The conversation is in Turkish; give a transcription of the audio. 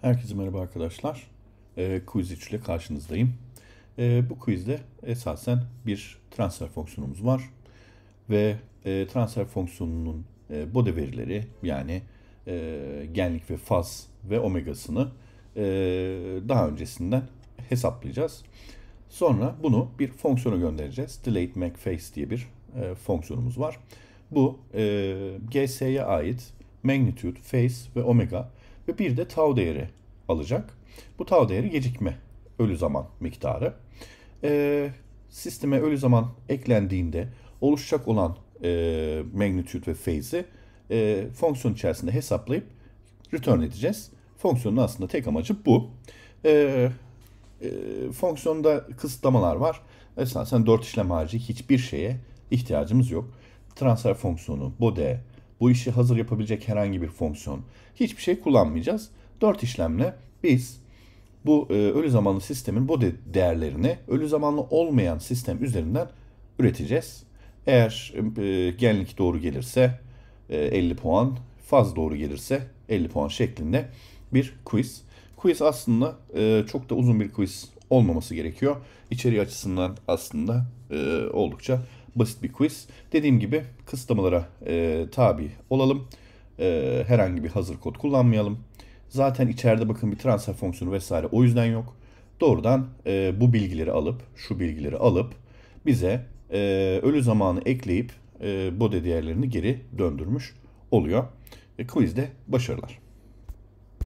Herkese merhaba arkadaşlar. E, quiz 3 ile karşınızdayım. E, bu quizde esasen bir transfer fonksiyonumuz var. Ve e, transfer fonksiyonunun e, bode verileri yani e, genlik ve faz ve omegasını e, daha öncesinden hesaplayacağız. Sonra bunu bir fonksiyona göndereceğiz. Delayed MacFace diye bir e, fonksiyonumuz var. Bu e, GS'ye ait magnitude, phase ve omega ve bir de tau değeri alacak. Bu tau değeri gecikme, ölü zaman miktarı. E, sisteme ölü zaman eklendiğinde oluşacak olan e, magnitude ve phase'i e, fonksiyon içerisinde hesaplayıp return edeceğiz. Fonksiyonun aslında tek amacı bu. E, e, fonksiyonda kısıtlamalar var. Esasen 4 işlem harici hiçbir şeye ihtiyacımız yok. Transfer fonksiyonu, bode, bu işi hazır yapabilecek herhangi bir fonksiyon hiçbir şey kullanmayacağız. 4 işlemle biz bu e, ölü zamanlı sistemin bu değerlerini ölü zamanlı olmayan sistem üzerinden üreteceğiz. Eğer e, genlik doğru gelirse e, 50 puan, faz doğru gelirse 50 puan şeklinde bir quiz. Quiz aslında e, çok da uzun bir quiz olmaması gerekiyor. İçeriği açısından aslında e, oldukça basit bir quiz. Dediğim gibi kısıtlamalara e, tabi olalım. E, herhangi bir hazır kod kullanmayalım. Zaten içeride bakın bir transfer fonksiyonu vesaire o yüzden yok. Doğrudan e, bu bilgileri alıp, şu bilgileri alıp bize e, ölü zamanı ekleyip e, bode değerlerini geri döndürmüş oluyor. E, quizde başarılar.